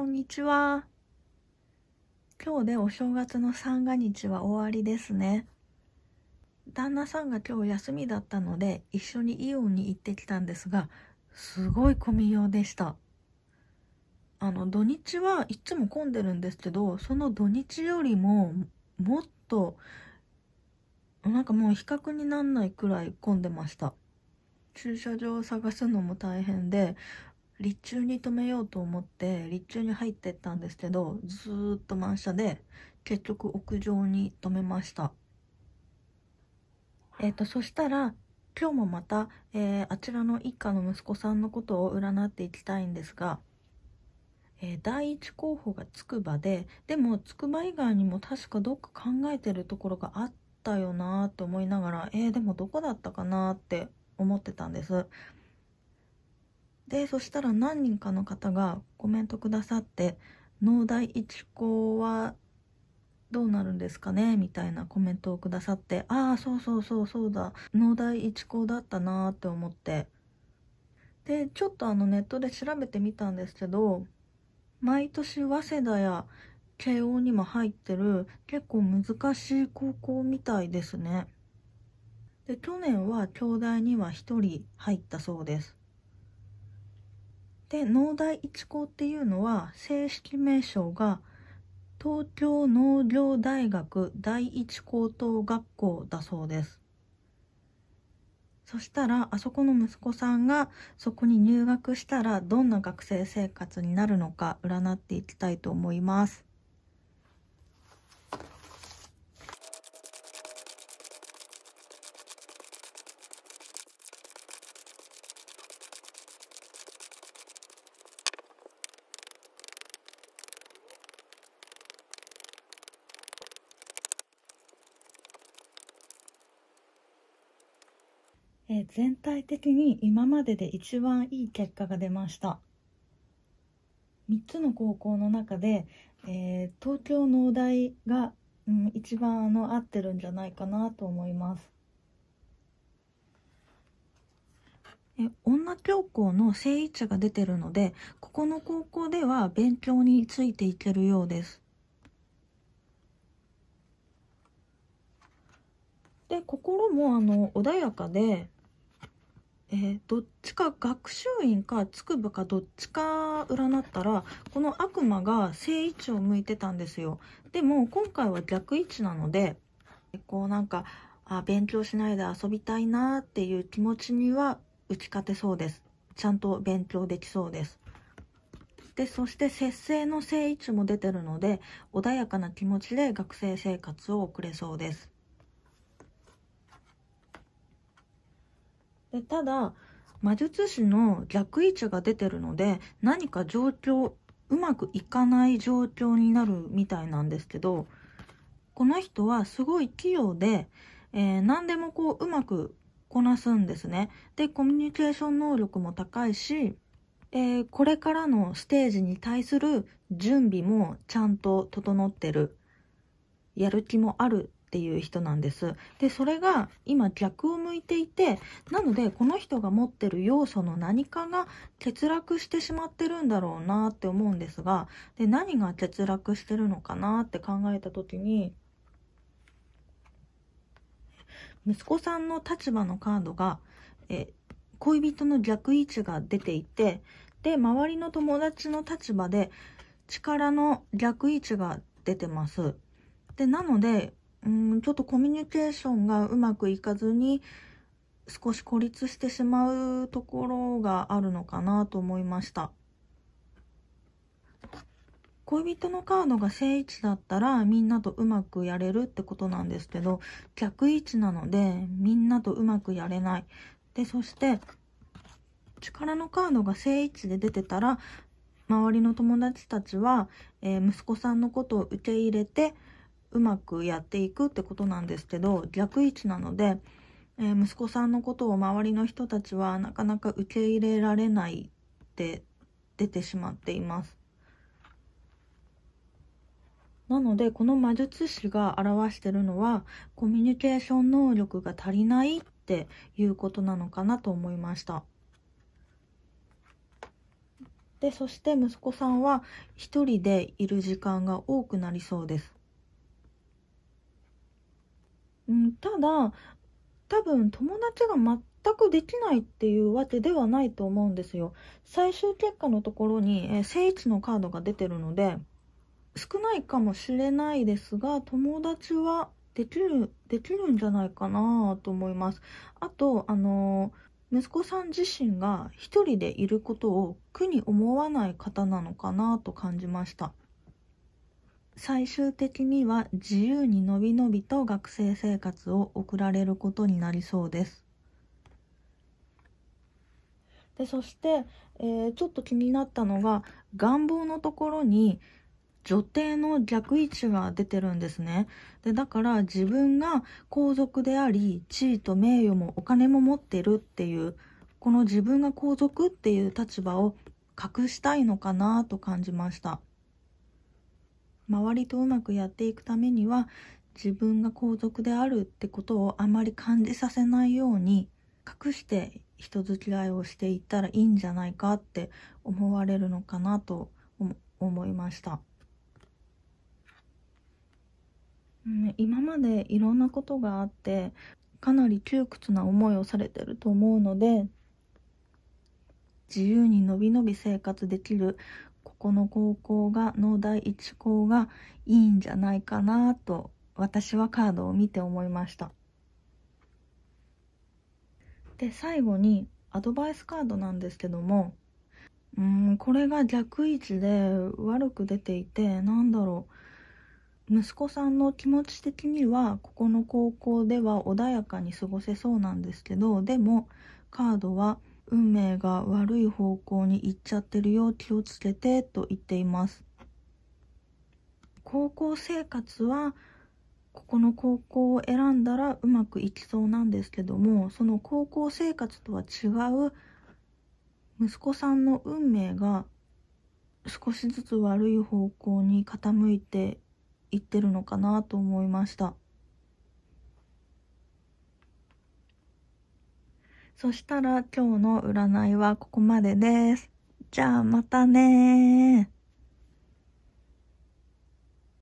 こんにちは。今日でお正月の三が日は終わりですね。旦那さんが今日休みだったので一緒にイオンに行ってきたんですが、すごい混みようでした。あの土日はいつも混んでるんですけど、その土日よりももっとなんかもう比較になんないくらい混んでました。駐車場を探すのも大変で立中に止めようと思って立中に入ってったんですけどずっと満車で結局屋上に止めましたえっ、ー、とそしたら今日もまた、えー、あちらの一家の息子さんのことを占っていきたいんですが、えー、第一候補がつくばででもつくば以外にも確かどっか考えてるところがあったよなーって思いながらえー、でもどこだったかなって思ってたんですでそしたら何人かの方がコメントくださって「農大一高はどうなるんですかね?」みたいなコメントをくださって「ああそうそうそうそうだ農大一高だったな」って思ってでちょっとあのネットで調べてみたんですけど毎年早稲田や慶応にも入ってる結構難しい高校みたいですね。で去年は京大には1人入ったそうです。で農大一高っていうのは正式名称が東京農業大学第一高等学校だそうですそしたらあそこの息子さんがそこに入学したらどんな学生生活になるのか占っていきたいと思いますえー、全体的に今までで一番いい結果が出ました3つの高校の中で、えー、東京農大が、うん、一番あの合ってるんじゃないかなと思いますえ女教皇の正位置が出てるのでここの高校では勉強についていけるようですで心もあの穏やかでえー、どっちか学習院か筑部かどっちか占ったらこの悪魔が正位置を向いてたんですよでも今回は逆位置なのでこうなんかあ勉強しないで遊びたいなっていう気持ちには打ち勝てそうですちゃんと勉強できそうですでそして節制の正位置も出てるので穏やかな気持ちで学生生活を送れそうですでただ魔術師の逆位置が出てるので何か状況うまくいかない状況になるみたいなんですけどこの人はすごい器用で、えー、何でもこううまくこなすんですね。でコミュニケーション能力も高いし、えー、これからのステージに対する準備もちゃんと整ってるやる気もあるっていう人なんです。で、それが今逆を向いていて、なのでこの人が持ってる要素の何かが欠落してしまってるんだろうなって思うんですが、で、何が欠落してるのかなって考えた時に、息子さんの立場のカードが、え恋人の逆位置が出ていて、で、周りの友達の立場で力の逆位置が出てます。で、なので、うん、ちょっとコミュニケーションがうまくいかずに、少し孤立してしまうところがあるのかなと思いました。恋人のカードが正位置だったらみんなとうまくやれるってことなんですけど逆位置なのでみんなとうまくやれない。でそして力のカードが正位置で出てたら周りの友達たちは、えー、息子さんのことを受け入れてうまくやっていくってことなんですけど逆位置なので、えー、息子さんのことを周りの人たちはなかなか受け入れられないって出てしまっています。なのでこの魔術師が表してるのはコミュニケーション能力が足りないっていうことなのかなと思いました。でそして息子さんは一人でいる時間が多くなりそうです。ただ、多分友達が全くできないっていうわけではないと思うんですよ。最終結果のところに、えー、正位置のカードが出てるので、少ないかもしれないですが、友達はできる、できるんじゃないかなと思います。あと、あのー、息子さん自身が一人でいることを苦に思わない方なのかなと感じました。最終的には自由にのびのびと学生生活を送られることになりそうです。でそして、えー、ちょっと気になったのが願望のところに女帝の逆位置が出てるんですね。で、だから自分が皇族であり、地位と名誉もお金も持ってるっていう、この自分が皇族っていう立場を隠したいのかなと感じました。周りとうまくやっていくためには自分が皇族であるってことをあまり感じさせないように隠して人付き合いをしていったらいいんじゃないかって思われるのかなと思いました、うん、今までいろんなことがあってかなり窮屈な思いをされてると思うので自由にのびのび生活できるここの高校が農大一高がいいんじゃないかなと私はカードを見て思いましたで最後にアドバイスカードなんですけどもうんこれが逆位置で悪く出ていてなんだろう息子さんの気持ち的にはここの高校では穏やかに過ごせそうなんですけどでもカードは運命が悪い方向に行っちゃってるよ気をつけてと言っています高校生活はここの高校を選んだらうまくいきそうなんですけどもその高校生活とは違う息子さんの運命が少しずつ悪い方向に傾いていってるのかなと思いました。そしたら今日の占いはここまでです。じゃあまたね